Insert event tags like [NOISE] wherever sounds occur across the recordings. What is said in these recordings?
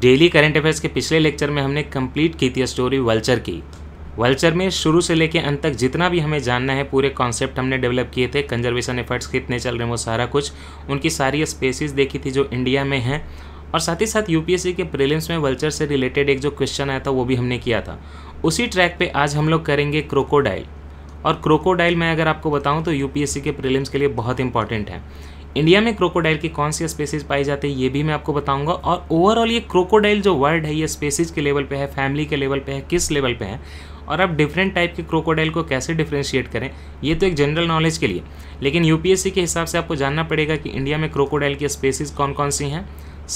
daily current affairs के पिछले lecture में हमने कंप्लीट की थी स्टोरी वल्चर की वल्चर में शुरू से लेके अंत तक जितना भी हमें जानना है पूरे कॉन्सेप्ट हमने डेवलप किए थे कंजर्वेशन एफर्ट्स कितने चल रहे हैं वो सारा कुछ उनकी सारी स्पेसिस देखी थी जो इंडिया में हैं और साथ ही साथ यूपीएससी के प्रेलिम्स में वल्चर से रिलेटेड एक जो क्वेश्चन आया था वो भी हमने किया था उसी ट्रैक पर आज हम लोग करेंगे क्रोकोडाइल और क्रोकोडाइल मैं अगर आपको बताऊं तो यूपीएससी के प्रीलिम्स के लिए बहुत इंपॉर्टेंट है इंडिया में क्रोकोडाइल की कौन सी स्पेसीज पाई जाती है ये भी मैं आपको बताऊंगा और ओवरऑल ये क्रोकोडाइल जो वर्ड है ये स्पेसीज के लेवल पे है फैमिली के लेवल पे है किस लेवल पे है और आप डिफरेंट टाइप के क्रोकोडाइल को कैसे डिफ्रेंशिएट करें ये तो एक जनरल नॉलेज के लिए लेकिन यूपीएससी के हिसाब से आपको जानना पड़ेगा कि इंडिया में क्रोकोडाइल की स्पेसीज कौन कौन सी हैं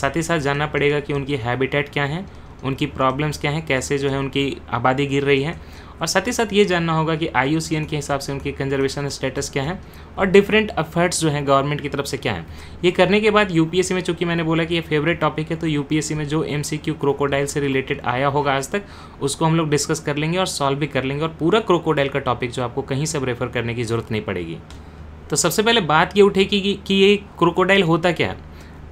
साथ ही साथ जानना पड़ेगा कि उनकी हैबिटेट क्या है उनकी प्रॉब्लम्स क्या हैं कैसे जो है उनकी आबादी गिर रही है और साथ ही साथ ये जानना होगा कि आई के हिसाब से उनकी कंजर्वेशन स्टेटस क्या है और डिफरेंट एफर्ट्स जो हैं गवर्नमेंट की तरफ से क्या है ये करने के बाद यूपीएससी में चूंकि मैंने बोला कि ये फेवरेट टॉपिक है तो यूपीएससी में जो एम क्रोकोडाइल से रिलेटेड आया होगा आज तक उसको हम लोग डिस्कस कर लेंगे और सॉल्व भी कर लेंगे और पूरा क्रोकोडाइल का टॉपिक जो आपको कहीं से रेफर करने की ज़रूरत नहीं पड़ेगी तो सबसे पहले बात ये उठेगी कि, कि ये क्रोकोडाइल होता क्या है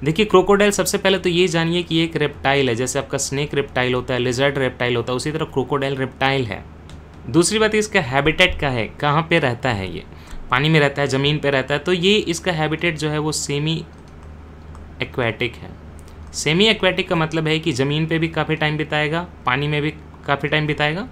देखिए क्रोकोडाइल सबसे पहले तो ये जानिए कि एक रेप्टाइल है जैसे आपका स्नेक रेप्टाइल होता है लिजर्ड रेप्टाइल होता है उसी तरह क्रोकोडाइल रेप्टाइल है दूसरी बात इसका हैबिटेट का है कहाँ पे रहता है ये पानी में रहता है ज़मीन पे रहता है तो ये इसका हैबिटेट जो है वो सेमी एक्वेटिक है सेमी एक्वेटिक का मतलब है कि ज़मीन पे भी काफ़ी टाइम बिताएगा पानी में भी काफ़ी टाइम बिताएगा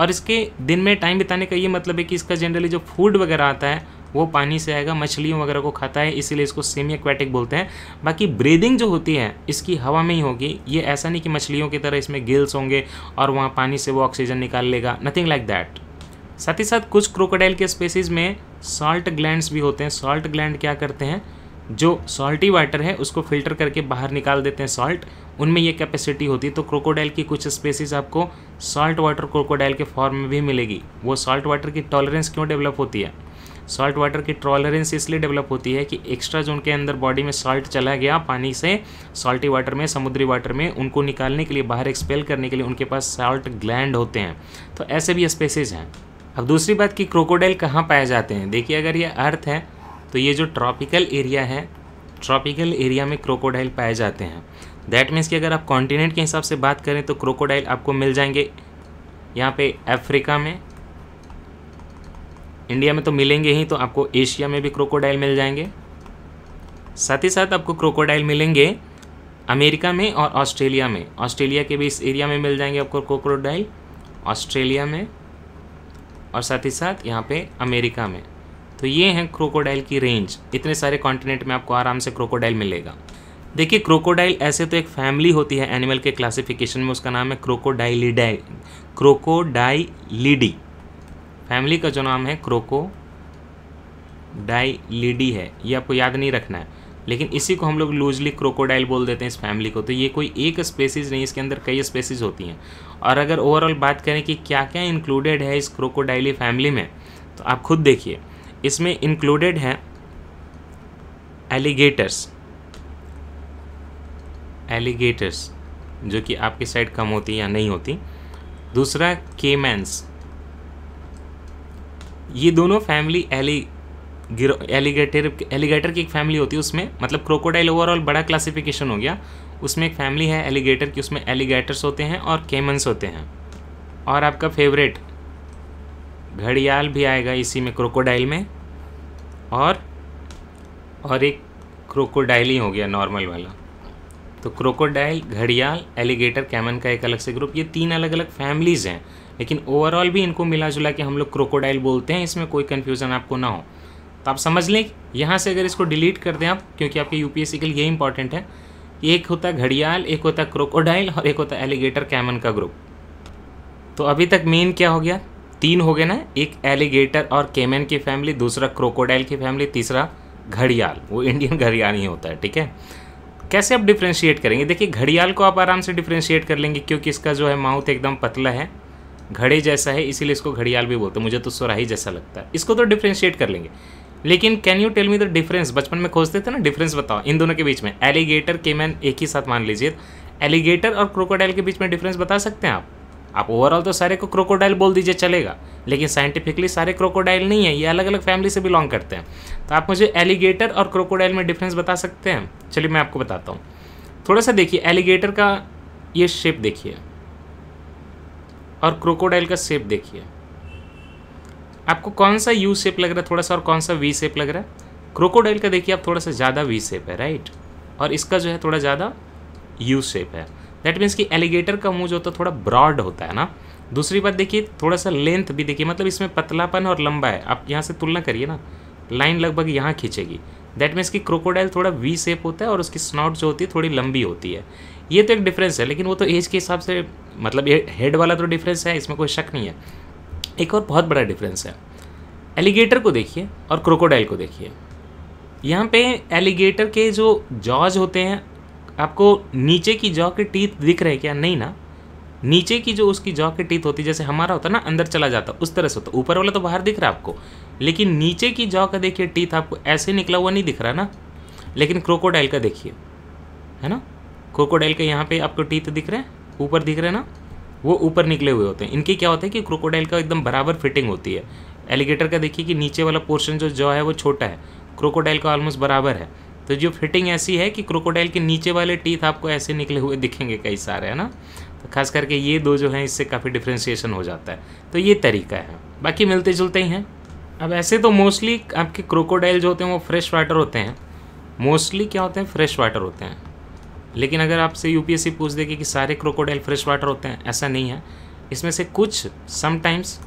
और इसके दिन में टाइम बिताने का ये मतलब है कि इसका जनरली जो फूड वगैरह आता है वो पानी से आएगा मछलियों वगैरह को खाता है इसीलिए इसको सेमी एक्वेटिक बोलते हैं बाकी ब्रीदिंग जो होती है इसकी हवा में ही होगी ये ऐसा नहीं कि मछलियों की तरह इसमें गिल्स होंगे और वहाँ पानी से वो ऑक्सीजन निकाल लेगा नथिंग लाइक दैट साथ ही साथ कुछ क्रोकोडाइल के स्पेसीज़ में सॉल्ट ग्लैंड भी होते हैं सॉल्ट ग्लैंड क्या करते हैं जो सॉल्टी वाटर है उसको फिल्टर करके बाहर निकाल देते हैं सॉल्ट उनमें ये कैपेसिटी होती है तो क्रोकोडाइल की कुछ स्पेसीज आपको सॉल्ट वाटर क्रोकोडाइल के फॉर्म में भी मिलेगी वो सॉल्ट वाटर की टॉलरेंस क्यों डेवलप होती है सॉल्ट वाटर की टॉलरेंस इसलिए डेवलप होती है कि एक्स्ट्रा जोन के अंदर बॉडी में सॉल्ट चला गया पानी से सॉल्टी वाटर में समुद्री वाटर में उनको निकालने के लिए बाहर एक्सपेल करने के लिए उनके पास सॉल्ट ग्लैंड होते हैं तो ऐसे भी स्पेसिस हैं अब दूसरी बात कि क्रोकोडाइल कहाँ पाए जाते हैं देखिए अगर ये अर्थ है तो ये जो ट्रॉपिकल एरिया है ट्रॉपिकल एरिया में क्रोकोडाइल पाए जाते हैं दैट मीन्स कि अगर आप कॉन्टिनेंट के हिसाब से बात करें तो क्रोकोडाइल आपको मिल जाएंगे यहाँ पे अफ्रीका में इंडिया में तो मिलेंगे ही तो आपको एशिया में भी क्रोकोडाइल मिल जाएंगे साथ ही साथ आपको क्रोकोडाइल मिलेंगे अमेरिका में और ऑस्ट्रेलिया में ऑस्ट्रेलिया के भी इस एरिया में मिल जाएंगे आपको क्रोकोडाइल ऑस्ट्रेलिया में और साथ ही साथ यहाँ पे अमेरिका में तो ये हैं क्रोकोडाइल की रेंज इतने सारे कॉन्टिनेंट में आपको आराम से क्रोकोडाइल मिलेगा देखिए क्रोकोडाइल ऐसे तो एक फैमिली होती है एनिमल के क्लासिफिकेशन में उसका नाम है क्रोकोडाइलिडाई क्रोकोडाइलिडी फैमिली का जो नाम है क्रोको डाइलिडी है ये आपको याद नहीं रखना है लेकिन इसी को हम लोग लूजली क्रोकोडाइल बोल देते हैं इस फैमिली को तो ये कोई एक स्पेसीज नहीं इसके अंदर कई स्पेसीज होती हैं और अगर ओवरऑल बात करें कि क्या क्या इंक्लूडेड है इस क्रोकोडाइली फैमिली में तो आप खुद देखिए इसमें इंक्लूडेड हैं एलिगेटर्स एलिगेटर्स जो कि आपकी साइड कम होती या नहीं होती दूसरा केमैंस ये दोनों फैमिली एली एलिगेटर एलिगेटर की एक फैमिली होती है उसमें मतलब क्रोकोडाइल ओवरऑल बड़ा क्लासिफिकेशन हो गया उसमें एक फैमिली है एलिगेटर की उसमें एलिगेटर्स होते हैं और केमन्स होते हैं और आपका फेवरेट घड़ियाल भी आएगा इसी में क्रोकोडाइल में और और एक क्रोकोडाइल ही हो गया नॉर्मल वाला तो क्रोकोडाइल घड़ियाल एलिगेटर कैमन का एक अलग से ग्रुप ये तीन अलग अलग फैमिलीज़ हैं लेकिन ओवरऑल भी इनको मिला जुला के हम लोग क्रोकोडाइल बोलते हैं इसमें कोई कन्फ्यूज़न आपको ना हो तो आप समझ लें यहाँ से अगर इसको डिलीट कर दें आप क्योंकि आपके यूपीएससी के लिए ये इंपॉर्टेंट है एक होता है घड़ियाल एक होता है क्रोकोडाइल और एक होता है एलिगेटर कैमन का ग्रुप तो अभी तक मेन क्या हो गया तीन हो गए ना एक एलिगेटर और कैमन की फैमिली दूसरा क्रोकोडाइल की फैमिली तीसरा घड़ियाल वो इंडियन घड़ियाल ही होता है ठीक है कैसे आप डिफ्रेंशिएट करेंगे देखिए घड़ियाल को आप आराम से डिफ्रेंशिएट कर लेंगे क्योंकि इसका जो है माउथ एकदम पतला है घड़े जैसा है इसीलिए इसको घड़ियाल भी बोलते हैं मुझे तो सुराही जैसा लगता है इसको तो डिफ्रेंशिएट कर लेंगे लेकिन can you tell me the difference बचपन में खोजते थे ना डिफरेंस बताओ इन दोनों के बीच में एलिगेटर केमैन एक ही साथ मान लीजिए एलिगेटर और क्रोकोडाइल के बीच में डिफरेंस बता सकते हैं आप आप ओवरऑल तो सारे को क्रोकोडाइल बोल दीजिए चलेगा लेकिन साइंटिफिकली सारे क्रोकोडाइल नहीं है ये अलग अलग फैमिली से बिलोंग करते हैं तो आप मुझे एलिगेटर और क्रोकोडाइल में डिफरेंस बता सकते हैं चलिए मैं आपको बताता हूँ थोड़ा सा देखिए एलिगेटर का ये शेप देखिए और क्रोकोडाइल का शेप देखिए आपको कौन सा यू शेप लग रहा है थोड़ा सा और कौन सा वी शेप लग रहा है क्रोकोडाइल का देखिए आप थोड़ा सा ज़्यादा वी शेप है राइट और इसका जो है थोड़ा ज़्यादा यू शेप है दैट मीन्स कि एलिगेटर का मुंह जो होता है थोड़ा ब्रॉड होता है ना दूसरी बात देखिए थोड़ा सा लेंथ भी देखिए मतलब इसमें पतलापन और लंबा है आप यहाँ से तुलना करिए ना लाइन लगभग यहाँ खींचेगी दैट मीन्स कि क्रोकोडाइल थोड़ा वी शेप होता है और उसकी स्नॉट जो होती है थोड़ी लंबी होती है ये तो एक डिफरेंस है लेकिन वो तो एज के हिसाब से मतलब ये हेड वाला तो डिफरेंस है इसमें कोई शक नहीं है एक और बहुत बड़ा डिफरेंस है एलिगेटर को देखिए और क्रोकोडाइल को देखिए यहाँ पे एलिगेटर के जो जॉज होते हैं आपको नीचे की जॉ के टीथ दिख रहे क्या नहीं ना नीचे की जो उसकी जॉ के टीथ होती जैसे हमारा होता ना अंदर चला जाता उस तरह से होता ऊपर वाला तो बाहर दिख रहा है आपको लेकिन नीचे की जॉ का देखिए टीथ आपको ऐसे निकला हुआ नहीं दिख रहा ना लेकिन क्रोकोडाइल का देखिए है ना क्रोकोडाइल का यहाँ पे आपको टीथ दिख रहे हैं ऊपर दिख रहे हैं ना वो ऊपर निकले हुए होते हैं इनके क्या होता है कि क्रोकोडाइल का एकदम बराबर फिटिंग होती है एलिगेटर का देखिए कि नीचे वाला पोर्शन जो जॉ है वो छोटा है क्रोकोडाइल का ऑलमोस्ट बराबर है तो जो फिटिंग ऐसी है कि क्रोकोडाइल के नीचे वाले टीथ आपको ऐसे निकले हुए दिखेंगे कई सारे है ना तो खास करके ये दो जो हैं इससे काफ़ी डिफ्रेंशिएशन हो जाता है तो ये तरीका है बाकी मिलते जुलते ही हैं अब ऐसे तो मोस्टली आपके क्रोकोडाइल जो होते हैं वो फ्रेश वाटर होते हैं मोस्टली क्या होते हैं फ्रेश वाटर होते हैं लेकिन अगर आपसे सी पूछ देगी कि सारे क्रोकोडाइल फ्रेश वाटर होते हैं ऐसा नहीं है इसमें से कुछ समटाइम्स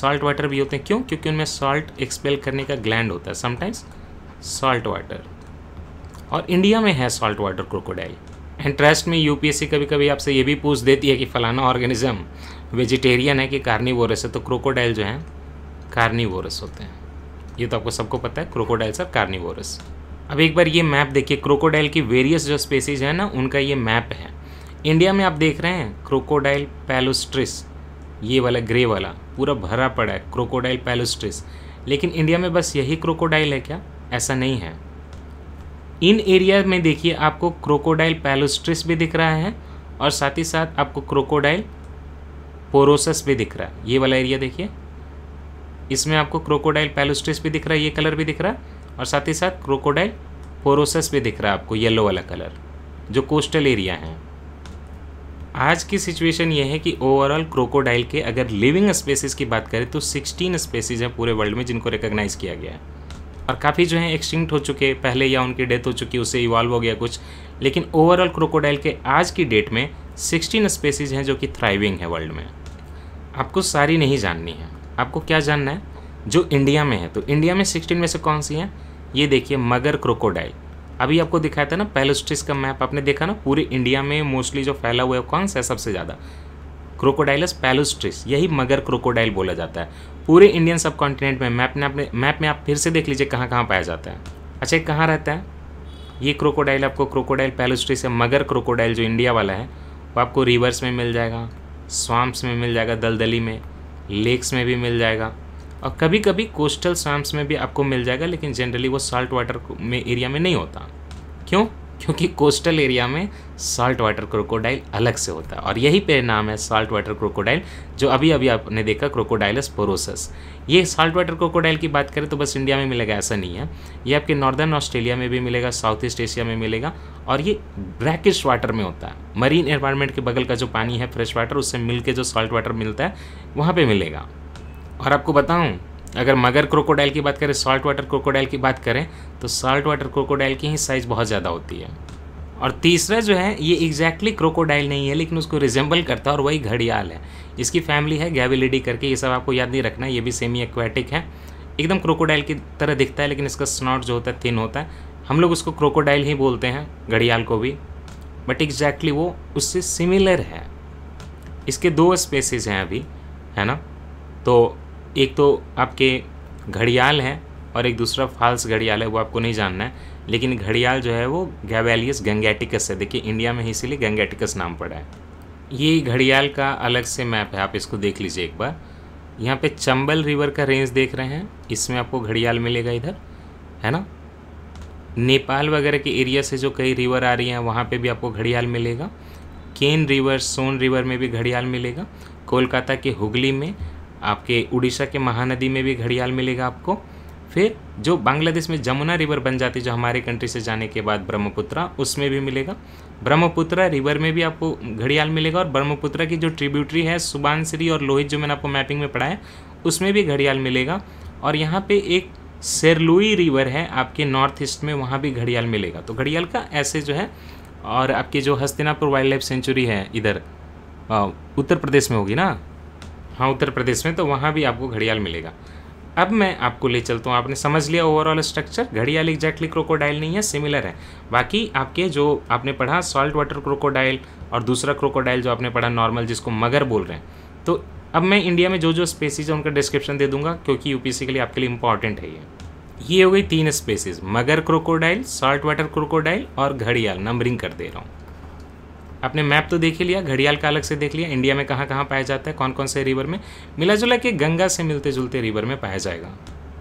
सॉल्ट वाटर भी होते हैं क्यों क्योंकि उनमें सॉल्ट एक्सपेल करने का ग्लैंड होता है समटाइम्स सॉल्ट वाटर और इंडिया में है salt water crocodile and trust में यूपीएससी कभी कभी आपसे ये भी पूछ देती है कि फ़लाना ऑर्गेनिज्म वेजिटेरियन है कि कार्निवोरस है तो क्रोकोडाइल जो है कार्निवोरस होते हैं ये तो आपको सबको पता है क्रोकोडाइल्स सर कार्निवोरस अब एक बार ये मैप देखिए क्रोकोडाइल की वेरियस जो स्पेसीज हैं ना उनका ये मैप है इंडिया में आप देख रहे हैं क्रोकोडाइल पैलोस्ट्रिस ये वाला ग्रे वाला पूरा भरा पड़ा है क्रोकोडाइल पैलोस्ट्रिस लेकिन इंडिया में बस यही क्रोकोडाइल है क्या ऐसा नहीं है इन एरिया में देखिए आपको क्रोकोडाइल पैलोस्ट्रिस भी दिख रहा है और साथ ही साथ आपको क्रोकोडाइल पोरोसस भी दिख रहा है ये वाला एरिया देखिए इसमें आपको क्रोकोडाइल पैलोस्ट्रिस भी दिख रहा है ये कलर भी दिख रहा है और साथ ही साथ क्रोकोडाइल पोरोसस भी दिख रहा है आपको येलो वाला कलर जो कोस्टल एरिया है आज की सिचुएशन ये है कि ओवरऑल क्रोकोडाइल के अगर लिविंग स्पेसिस की बात करें तो 16 स्पेसिस हैं पूरे वर्ल्ड में जिनको रिकोगनाइज़ किया गया है और काफ़ी जो है एक्सटिंक्ट हो चुके पहले या उनकी डेथ हो चुकी उससे इवॉल्व हो गया कुछ लेकिन ओवरऑल क्रोकोडाइल के आज की डेट में सिक्सटीन स्पेसीज हैं जो कि थ्राइविंग है वर्ल्ड में आपको सारी नहीं जाननी है आपको क्या जानना है जो इंडिया में है तो इंडिया में सिक्सटीन में से कौन सी हैं ये देखिए मगर क्रोकोडाइल अभी आपको दिखाया था ना पेलोस्टिस का मैप आपने देखा ना पूरे इंडिया में मोस्टली जो फैला हुआ है कौन सा है सबसे ज़्यादा क्रोकोडाइलस पैलुस्ट्रिस यही मगर क्रोकोडाइल बोला जाता है पूरे इंडियन सब कॉन्टिनेंट में मैप में अपने मैप में आप फिर से देख लीजिए कहाँ कहाँ पाया जाता है अच्छा ये कहाँ रहता है ये क्रोकोडाइल आपको क्रोकोडाइल पैलोस्ट्रिस है मगर क्रोकोडाइल जो इंडिया वाला है वो आपको रिवर्स में मिल जाएगा स्वाम्प्स में मिल जाएगा दलदली में लेक्स में भी मिल जाएगा और कभी कभी कोस्टल स्वाम्प्स में भी आपको मिल जाएगा लेकिन जनरली वो साल्ट वाटर में एरिया में नहीं होता क्यों क्योंकि कोस्टल एरिया में साल्ट वाटर क्रोकोडाइल अलग से होता है और यही पे नाम है साल्ट वाटर क्रोकोडाइल जो अभी अभी आपने देखा क्रोकोडाइलस पोरोसस ये साल्ट वाटर क्रोकोडाइल की बात करें तो बस इंडिया में मिलेगा ऐसा नहीं है ये आपके नॉर्दर्न ऑस्ट्रेलिया में भी मिलेगा साउथ ईस्ट एशिया में मिलेगा और ये ब्रैकिश वाटर में होता है मरीन एनवायरमेंट के बगल का जो पानी है फ्रेश वाटर उससे मिल जो साल्ट वाटर मिलता है वहाँ पर मिलेगा और आपको बताऊँ अगर मगर क्रोकोडाइल की बात करें सॉल्ट वाटर क्रोकोडाइल की बात करें तो सॉल्ट वाटर क्रोकोडाइल की ही साइज़ बहुत ज़्यादा होती है और तीसरा जो है ये एग्जैक्टली क्रोकोडाइल नहीं है लेकिन उसको रिजेंबल करता है और वही घड़ियाल है इसकी फैमिली है गैविलिडी करके ये सब आपको याद नहीं रखना ये भी सेमी एक्वेटिक है एकदम क्रोकोडाइल की तरह दिखता है लेकिन इसका स्नॉट जो होता है थिन होता है हम लोग उसको क्रोकोडाइल ही बोलते हैं घड़ियाल को भी बट एग्जैक्टली exactly वो उससे सिमिलर है इसके दो स्पेसिस हैं अभी है ना तो एक तो आपके घड़ियाल हैं और एक दूसरा फाल्स घड़ियाल है वो आपको नहीं जानना है लेकिन घड़ियाल जो है वो गैवेलियस गंगेटिकस है देखिए इंडिया में ही इसीलिए गंगेटिकस नाम पड़ा है ये घड़ियाल का अलग से मैप है आप इसको देख लीजिए एक बार यहाँ पे चंबल रिवर का रेंज देख रहे हैं इसमें आपको घड़ियाल मिलेगा इधर है ना नेपाल वगैरह के एरिया से जो कई रिवर आ रही हैं वहाँ पर भी आपको घड़ियाल मिलेगा केन रिवर सोन रिवर में भी घड़ियाल मिलेगा कोलकाता के हुगली में आपके उड़ीसा के महानदी में भी घड़ियाल मिलेगा आपको फिर जो बांग्लादेश में जमुना रिवर बन जाती है जो हमारे कंट्री से जाने के बाद ब्रह्मपुत्रा उसमें भी मिलेगा ब्रह्मपुत्रा रिवर में भी आपको घड़ियाल मिलेगा और ब्रह्मपुत्रा की जो ट्रिब्यूटरी है सुबानश्री और लोहित जो मैंने आपको मैपिंग में पढ़ाया उसमें भी घड़ियाल मिलेगा और यहाँ पे एक सेरलुई रिवर है आपके नॉर्थ ईस्ट में वहाँ भी घड़ियाल मिलेगा तो घड़ियाल का ऐसे जो है और आपकी जो हस्तिनापुर वाइल्ड लाइफ सेंचुरी है इधर उत्तर प्रदेश में होगी ना हाँ उत्तर प्रदेश में तो वहाँ भी आपको घड़ियाल मिलेगा अब मैं आपको ले चलता हूँ आपने समझ लिया ओवरऑल स्ट्रक्चर घड़ियाल एग्जैक्टली क्रोकोडाइल नहीं है सिमिलर है बाकी आपके जो आपने पढ़ा सॉल्ट वाटर क्रोकोडाइल और दूसरा क्रोकोडाइल जो आपने पढ़ा नॉर्मल जिसको मगर बोल रहे हैं तो अब मैं इंडिया में जो जो स्पेसीज है उनका डिस्क्रिप्शन दे दूंगा क्योंकि यूपीसी के लिए आपके लिए इंपॉर्टेंट है ये ये हो गई तीन स्पेसीज मगर क्रोकोडाइल सॉल्ट वाटर क्रोकोडाइल और घड़ियाल नंबरिंग कर दे रहा हूँ आपने मैप तो देख ही लिया घड़ियाल का अलग से देख लिया इंडिया में कहाँ कहाँ पाया जाता है कौन कौन से रिवर में मिला जुला के गंगा से मिलते जुलते रिवर में पाया जाएगा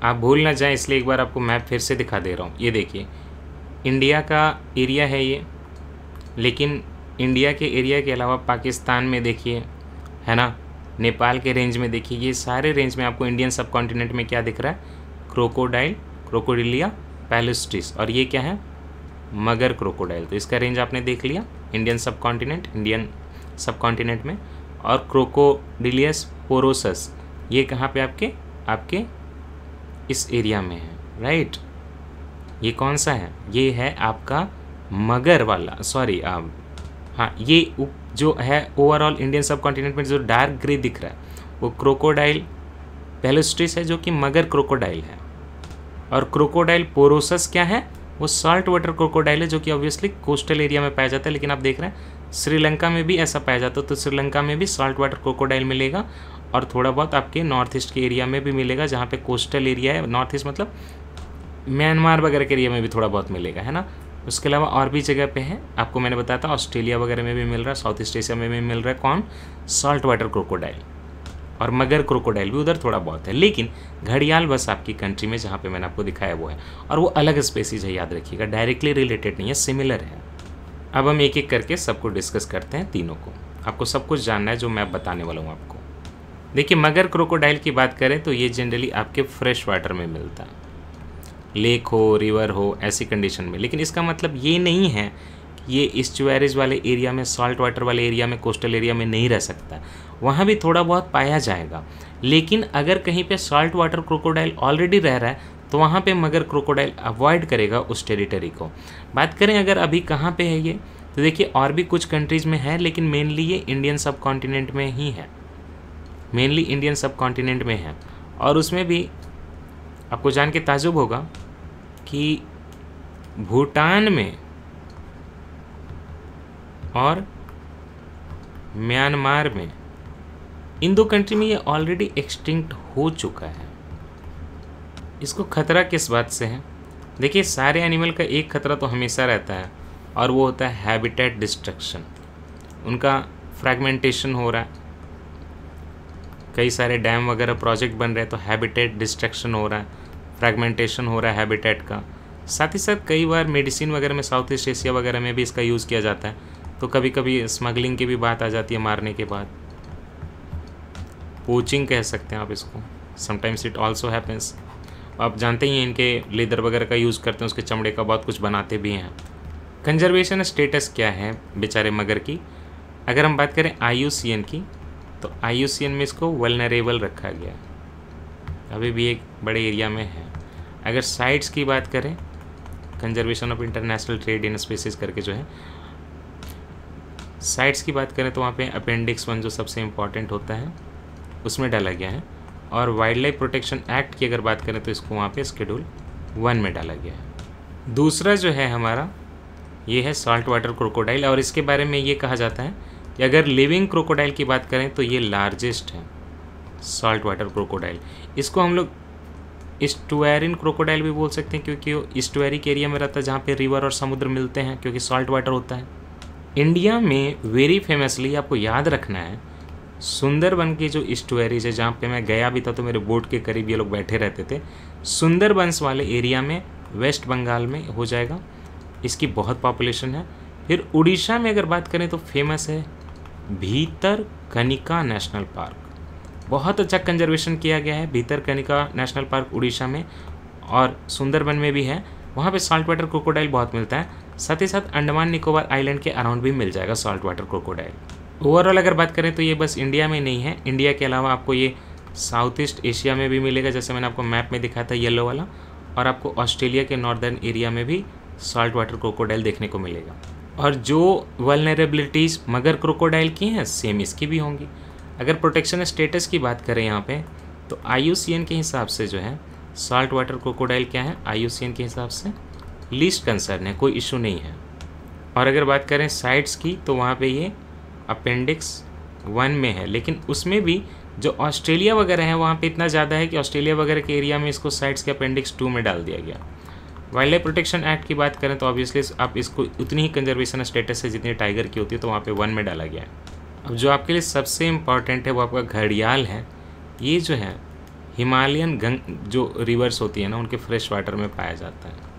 आप भूल ना जाएं इसलिए एक बार आपको मैप फिर से दिखा दे रहा हूँ ये देखिए इंडिया का एरिया है ये लेकिन इंडिया के एरिया के अलावा पाकिस्तान में देखिए है ना नेपाल के रेंज में देखिए ये सारे रेंज में आपको इंडियन सब कॉन्टिनेंट में क्या दिख रहा है क्रोकोडाइल क्रोकोडिलिया पैलेस्टिस और ये क्या है मगर क्रोकोडाइल तो इसका रेंज आपने देख लिया इंडियन सब कॉन्टिनेंट इंडियन सब कॉन्टिनेंट में और क्रोकोडिलियस पोरोसस ये कहाँ पे आपके आपके इस एरिया में है राइट ये कौन सा है ये है आपका मगर वाला सॉरी आप um, हाँ ये जो है ओवरऑल इंडियन सब कॉन्टिनेंट में जो डार्क ग्रे दिख रहा है वो क्रोकोडाइल पेलोस्ट्रिस है जो कि मगर क्रोकोडाइल है और क्रोकोडाइल पोरोसस क्या है वो साल्ट वाटर क्रोकोडाइल है जो कि ऑब्वियसली कोस्टल एरिया में पाया जाता है लेकिन आप देख रहे हैं श्रीलंका में भी ऐसा पाया जाता है तो श्रीलंका में भी साल्ट वाटर क्रोकोडाइल मिलेगा और थोड़ा बहुत आपके नॉर्थ ईस्ट के एरिया में भी मिलेगा जहाँ पे कोस्टल एरिया है नॉर्थ ईस्ट मतलब म्यांमार वगैरह के एरिया में भी थोड़ा बहुत मिलेगा है ना उसके अलावा और भी जगह पे है आपको मैंने बताया था ऑस्ट्रेलिया वगैरह में भी मिल रहा है साउथ ईस्ट एशिया में भी मिल रहा है कौन साल्ट वाटर क्रोकोडाइल और मगर क्रोकोडाइल भी उधर थोड़ा बहुत है लेकिन घड़ियाल बस आपकी कंट्री में जहाँ पे मैंने आपको दिखाया वो है और वो अलग स्पेसीज है याद रखिएगा डायरेक्टली रिलेटेड नहीं है सिमिलर है अब हम एक एक करके सबको डिस्कस करते हैं तीनों को आपको सब कुछ जानना है जो मैं बताने वाला हूँ आपको देखिए मगर क्रोकोडाइल की बात करें तो ये जनरली आपके फ्रेश वाटर में मिलता है लेक हो रिवर हो ऐसी कंडीशन में लेकिन इसका मतलब ये नहीं है ये इस्चुएरिज वाले एरिया में सॉल्ट वाटर वाले एरिया में कोस्टल एरिया में नहीं रह सकता वहाँ भी थोड़ा बहुत पाया जाएगा लेकिन अगर कहीं पे सॉल्ट वाटर क्रोकोडाइल ऑलरेडी रह रहा है तो वहाँ पे मगर क्रोकोडाइल अवॉइड करेगा उस टेरिटरी को बात करें अगर अभी कहाँ पे है ये तो देखिए और भी कुछ कंट्रीज़ में है लेकिन मेनली ये इंडियन सब कॉन्टिनेंट में ही है मेनली इंडियन सब कॉन्टिनेंट में है और उसमें भी आपको जान के ताजुब होगा कि भूटान में और म्यांमार में इन दो कंट्री में ये ऑलरेडी एक्सटिंक्ट हो चुका है इसको खतरा किस बात से है देखिए सारे एनिमल का एक खतरा तो हमेशा रहता है और वो होता है हैबिटेट डिस्ट्रक्शन उनका फ्रैगमेंटेशन हो रहा है कई सारे डैम वगैरह प्रोजेक्ट बन रहे हैं तो हैबिटेट डिस्ट्रक्शन हो रहा है फ्रैगमेंटेशन हो रहा है हैबिटेट का साथ ही साथ कई बार मेडिसिन वगैरह में साउथ ईस्ट एशिया वगैरह में भी इसका यूज़ किया जाता है तो कभी कभी स्मगलिंग की भी बात आ जाती है मारने के बाद पोचिंग कह सकते हैं आप इसको समटाइम्स इट ऑल्सो हैपन्स आप जानते ही हैं इनके लेदर वगैरह का यूज़ करते हैं उसके चमड़े का बहुत कुछ बनाते भी हैं कंजर्वेशन स्टेटस क्या है बेचारे मगर की अगर हम बात करें आई की तो आई में इसको वेलनरेबल रखा गया अभी भी एक बड़े एरिया में है अगर साइट्स की बात करें conservation of international trade in species करके जो है साइट्स की बात करें तो वहाँ पे अपेंडिक्स वन जो सबसे इम्पॉर्टेंट होता है उसमें डाला गया है और वाइल्ड लाइफ प्रोटेक्शन एक्ट की अगर बात करें तो इसको वहाँ पे स्केड्यूल वन में डाला गया है दूसरा जो है हमारा ये है सॉल्ट वाटर क्रोकोडाइल और इसके बारे में ये कहा जाता है कि अगर लिविंग क्रोकोडाइल की बात करें तो ये लार्जेस्ट है सॉल्ट वाटर क्रोकोडाइल इसको हम लोग स्टुएरिन क्रोकोडाइल भी बोल सकते हैं क्योंकि स्टुएरिक एरिया में रहता है जहाँ पर रिवर और समुद्र मिलते हैं क्योंकि सॉल्ट वाटर होता है इंडिया में वेरी फेमसली आपको याद रखना है सुंदरबन की जो स्टोरीज है जहाँ पे मैं गया भी था तो मेरे बोट के करीब ये लोग बैठे रहते थे सुंदरबंस वाले एरिया में वेस्ट बंगाल में हो जाएगा इसकी बहुत पॉपुलेशन है फिर उड़ीसा में अगर बात करें तो फेमस है भीतर कनिका नेशनल पार्क बहुत अच्छा कंजर्वेशन किया गया है भीतर कनिका नेशनल पार्क उड़ीसा में और सुंदरबन में भी है वहाँ पे सॉल्ट वाटर क्रोकोडाइल बहुत मिलता है साथ ही साथ अंडमान निकोबार आइलैंड के अराउंड भी मिल जाएगा सॉल्ट वाटर क्रोकोडाइल ओवरऑल अगर बात करें तो ये बस इंडिया में नहीं है इंडिया के अलावा आपको ये साउथ ईस्ट एशिया में भी मिलेगा जैसे मैंने आपको मैप में दिखाया था येलो वाला और आपको ऑस्ट्रेलिया के नॉर्दर्न एरिया में भी सॉल्ट वाटर क्रोकोडाइल देखने को मिलेगा और जो वलनरेबिलिटीज़ मगर क्रोकोडाइल की हैं सेम इसकी भी होंगी अगर प्रोटेक्शन स्टेटस की बात करें यहाँ पे तो आई के हिसाब से जो है सॉल्ट वाटर क्रोकोडाइल क्या है आई के हिसाब से लीस्ट कंसर्न है कोई इशू नहीं है और अगर बात करें साइट्स की तो वहाँ पे ये अपेंडिक्स वन में है लेकिन उसमें भी जो ऑस्ट्रेलिया वगैरह है वहाँ पे इतना ज़्यादा है कि ऑस्ट्रेलिया वगैरह के एरिया में इसको साइट्स के अपेंडिक्स टू में डाल दिया गया वाइल्ड लाइफ प्रोटेक्शन एक्ट की बात करें तो ऑब्वियसली आप इसको उतनी ही कंजर्वेशन स्टेटस है जितनी टाइगर की होती है तो वहाँ पे वन में डाला गया है अब जो आपके लिए सबसे इम्पॉर्टेंट है वो आपका घड़ियाल है ये जो है हिमालयन गंग जो रिवर्स होती है ना उनके फ्रेश वाटर में पाया जाता है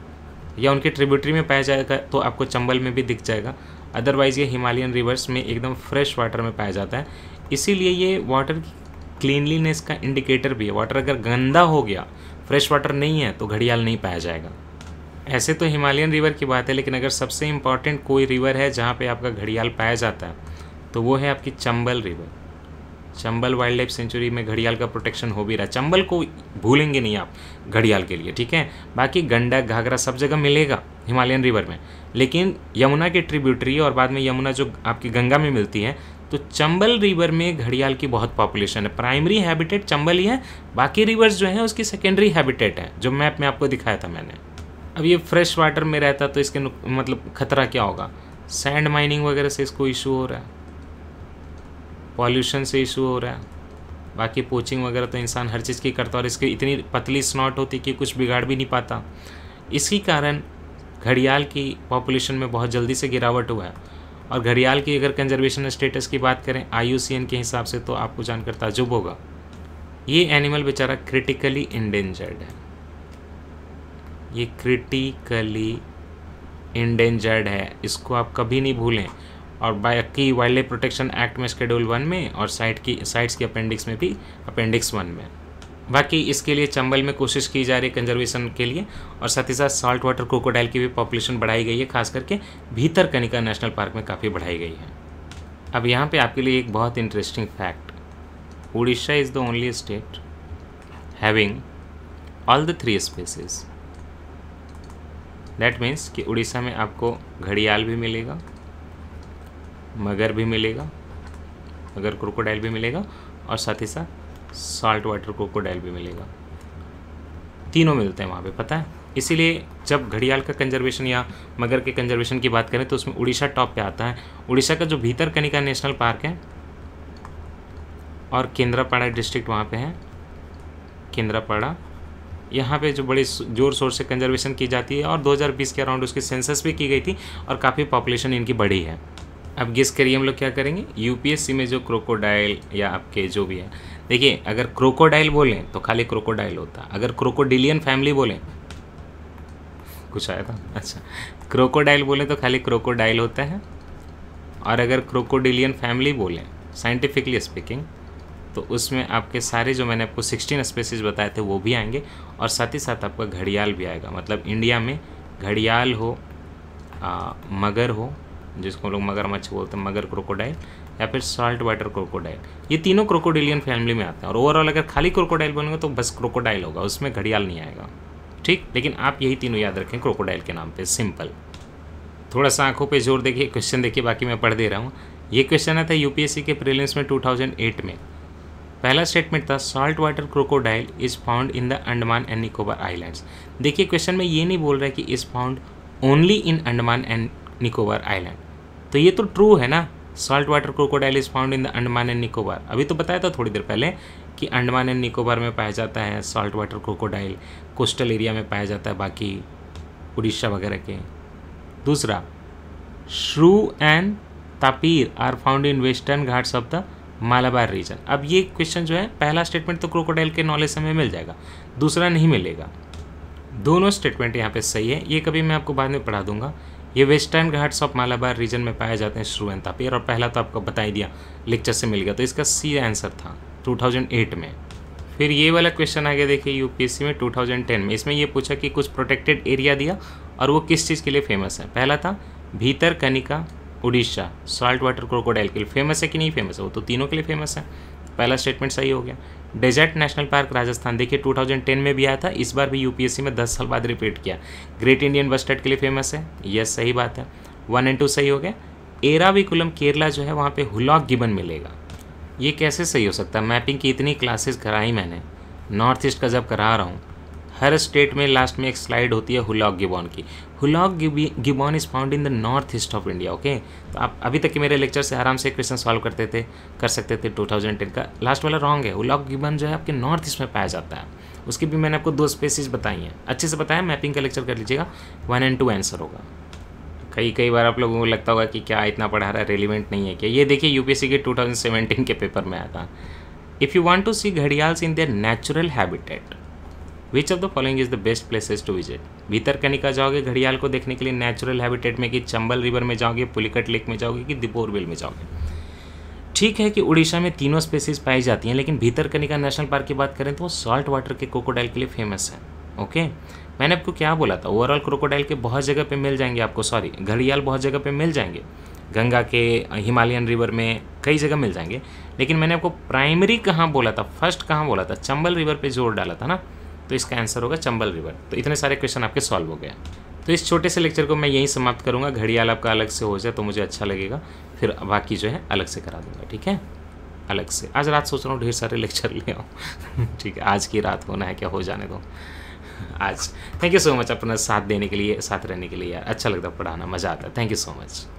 या उनके ट्रिब्यूटरी में पाया जाएगा तो आपको चंबल में भी दिख जाएगा अदरवाइज़ ये हिमालयन रिवर्स में एकदम फ्रेश वाटर में पाया जाता है इसीलिए ये वाटर की क्लीनलीनेस का इंडिकेटर भी है वाटर अगर गंदा हो गया फ्रेश वाटर नहीं है तो घड़ियाल नहीं पाया जाएगा ऐसे तो हिमालयन रिवर की बात है लेकिन अगर सबसे इम्पॉर्टेंट कोई रिवर है जहाँ पे आपका घड़ियाल पाया जाता है तो वो है आपकी Chambal river Chambal wildlife sanctuary में घड़ियाल का प्रोटेक्शन हो भी रहा है चंबल को भूलेंगे नहीं आप घड़ियाल के लिए ठीक है बाकी गंडक घाघरा सब जगह मिलेगा हिमालयन रिवर में लेकिन यमुना के ट्रिब्यूटरी और बाद में यमुना जो आपकी गंगा में मिलती है तो चंबल रिवर में घड़ियाल की बहुत पॉपुलेशन है प्राइमरी हैबिटेट चंबल ही है बाकी रिवर्स जो हैं उसकी सेकेंडरी हैबिटेट है जो मैप में आपको दिखाया था मैंने अब ये फ्रेश वाटर में रहता तो इसके मतलब खतरा क्या होगा सैंड माइनिंग वगैरह से इसको इशू हो रहा है पॉल्यूशन से इशू हो रहा है बाकी पोचिंग वगैरह तो इंसान हर चीज़ की करता और इसकी इतनी पतली स्नॉट होती कि कुछ बिगाड़ भी नहीं पाता इसी कारण घड़ियाल की पॉपुलेशन में बहुत जल्दी से गिरावट हुआ है और घड़ियाल की अगर कंजर्वेशन स्टेटस की बात करें आई के हिसाब से तो आपको जानकर ताजुब होगा ये एनिमल बेचारा क्रिटिकली इंडेंजर्ड है ये क्रिटिकली इंडेंजर्ड है इसको आप कभी नहीं भूलें और बाकी वाइल्ड लाइफ प्रोटेक्शन एक्ट में शेड्यूल वन में और साइट की साइट्स की अपेंडिक्स में भी अपेंडिक्स वन में बाकी इसके लिए चंबल में कोशिश की जा रही है कंजर्वेशन के लिए और साथ ही साथ साल्ट वाटर क्रोकोडाइल की भी पॉपुलेशन बढ़ाई गई है खास करके भीतर कनिका नेशनल पार्क में काफ़ी बढ़ाई गई है अब यहाँ पे आपके लिए एक बहुत interesting fact Orissa is the only state having all the three species that means कि उड़ीसा में आपको घड़ियाल भी मिलेगा मगर भी मिलेगा मगर क्रोकोडाइल भी मिलेगा और साथ ही साथ साल्ट वाटर क्रोकोडाइल भी मिलेगा तीनों मिलते हैं वहाँ पे पता है इसीलिए जब घड़ियाल का कंजर्वेशन या मगर के कंजर्वेशन की बात करें तो उसमें उड़ीसा टॉप पे आता है उड़ीसा का जो भीतर कनिका नेशनल पार्क है और केंद्रापाड़ा डिस्ट्रिक्ट वहाँ पे है केंद्रापाड़ा यहाँ पे जो बड़े जोर शोर से कंजर्वेशन की जाती है और 2020 के अराउंड उसकी सेंसस भी की गई थी और काफ़ी पॉपुलेशन इनकी बढ़ी है अब गेस करिए हम लोग क्या करेंगे यूपीएससी में जो क्रोकोडाइल या आपके जो भी है देखिए अगर क्रोकोडाइल बोलें तो खाली क्रोकोडाइल होता अगर क्रोकोडिलियन फैमिली बोलें कुछ आया था अच्छा क्रोकोडाइल बोले तो खाली क्रोकोडाइल होता है और अगर क्रोकोडिलियन फैमिली बोलें साइंटिफिकली स्पीकिंग तो उसमें आपके सारे जो मैंने आपको 16 स्पेसीज बताए थे वो भी आएंगे और साथ ही साथ आपका घड़ियाल भी आएगा मतलब इंडिया में घड़ियाल हो आ, मगर हो जिसको लोग लोग मगरमच्छ बोलते हैं मगर क्रोकोडाइल या फिर साल्ट वाटर क्रोकोडाइल ये तीनों क्रोकोडिलियन फैमिली में आते हैं और ओवरऑल अगर खाली क्रोकोडाइल बनेंगे तो बस क्रोकोडाइल होगा उसमें घड़ियाल नहीं आएगा ठीक लेकिन आप यही तीनों याद रखें क्रोकोडाइल के नाम पर सिंपल थोड़ा सा आंखों पे जोर देखिए क्वेश्चन देखिए बाकी मैं पढ़ दे रहा हूँ ये क्वेश्चन आता है यू के प्रीलिम्स में टू में पहला स्टेटमेंट था salt water crocodile is found in the Andaman and Nicobar islands देखिए क्वेश्चन में ये नहीं बोल रहा है कि is found only in Andaman and Nicobar island तो ये तो ट्रू है ना salt water crocodile is found in the Andaman and Nicobar अभी तो बताया था थोड़ी देर पहले कि अंडमान एंड निकोबार में पाया जाता है salt water crocodile coastal area में पाया जाता है बाकी उड़ीसा वगैरह के दूसरा shrew and tapir are found in western Ghats of the Malabar region अब ये क्वेश्चन जो है पहला स्टेटमेंट तो क्रोकोडाइल के नॉलेज से हमें मिल जाएगा दूसरा नहीं मिलेगा दोनों स्टेटमेंट यहाँ पे सही है ये कभी मैं आपको बाद में पढ़ा दूंगा ये western Ghats of Malabar region में पाए जाते हैं श्रुवन तापिर और पहला तो आपको बता ही दिया लेक्चर से मिल गया तो इसका सी आंसर था 2008 में फिर ये वाला क्वेश्चन आ गया देखिए यूपीएससी में 2010 में इसमें ये पूछा कि कुछ प्रोटेक्टेड एरिया दिया और वो किस चीज़ के लिए फेमस है पहला था Bhitarkanika Orissa salt water crocodile के लिए फेमस है कि नहीं फेमस है वो तो तीनों के लिए फेमस है पहला स्टेटमेंट सही हो गया डेजर्ट नेशनल पार्क राजस्थान देखिए 2010 में भी आया था इस बार भी यूपीएससी में 10 साल बाद रिपीट किया ग्रेट इंडियन बस्टर्ड के लिए फेमस है यस सही बात है वन एंड टू सही हो गया एराविकुलम केरला जो है वहाँ पे हुलॉक गिबन मिलेगा ये कैसे सही हो सकता है मैपिंग की इतनी क्लासेस कराई मैंने नॉर्थ ईस्ट का जब करा रहा हूँ हर स्टेट में लास्ट में एक स्लाइड होती है हुलॉक गिबॉन की hoolock gibbon is found in the north east of India okay तो आप अभी तक के मेरे लेक्चर से आराम से क्वेश्चन सॉल्व करते थे कर सकते थे 2010 का लास्ट वाला रॉन्ग है हुलॉक गिबॉन जो है आपके नॉर्थ ईस्ट में पाया जाता है उसकी भी मैंने आपको दो स्पेसीज बताई हैं अच्छे से बताया मैपिंग का लेक्चर कर लीजिएगा वन एंड टू आंसर होगा कई कई बार आप लोगों को लगता होगा कि क्या इतना पढ़ा रहा है रेलिवेंट नहीं है क्या ये देखिए यूपीएससी के 2017 के पेपर में आया था if you want to see gharials in their natural habitat which of the following is the best places to visit Bhitarkanika जाओगे घड़ियाल को देखने के लिए नेचुरल हैबिटेट में कि चंबल रिवर में जाओगे पुलिकट लेक में जाओगे कि दिपोरबिल में जाओगे ठीक है कि उड़ीसा में तीनों स्पेसीज पाई जाती हैं लेकिन भीतर कनिका नेशनल पार्क की बात करें तो वो सॉल्ट वाटर के कोकोडाइल के लिए फेमस है ओके मैंने आपको क्या बोला था ओवरऑल क्रोकोडाइल के बहुत जगह पे मिल जाएंगे आपको सॉरी घड़ियाल बहुत जगह पे मिल जाएंगे गंगा के हिमालयन रिवर में कई जगह मिल जाएंगे लेकिन मैंने आपको प्राइमरी कहाँ बोला था फर्स्ट कहाँ बोला था चंबल रिवर पे जोर डाला था ना तो इसका आंसर होगा चंबल रिवर तो इतने सारे क्वेश्चन आपके सॉल्व हो गए तो इस छोटे से लेक्चर को मैं यहीं समाप्त करूँगा घड़ियाल आपका अलग से हो जाए तो मुझे अच्छा लगेगा फिर बाकी जो है अलग से करा दूँगा ठीक है अलग से आज रात सोच रहा हूँ ढेर सारे लेक्चर ले आऊँ [LAUGHS] ठीक है आज की रात होना है क्या हो जाने दो आज थैंक यू सो मच अपना साथ देने के लिए साथ रहने के लिए यार अच्छा लगता पढ़ाना मज़ा आता है थैंक यू सो मच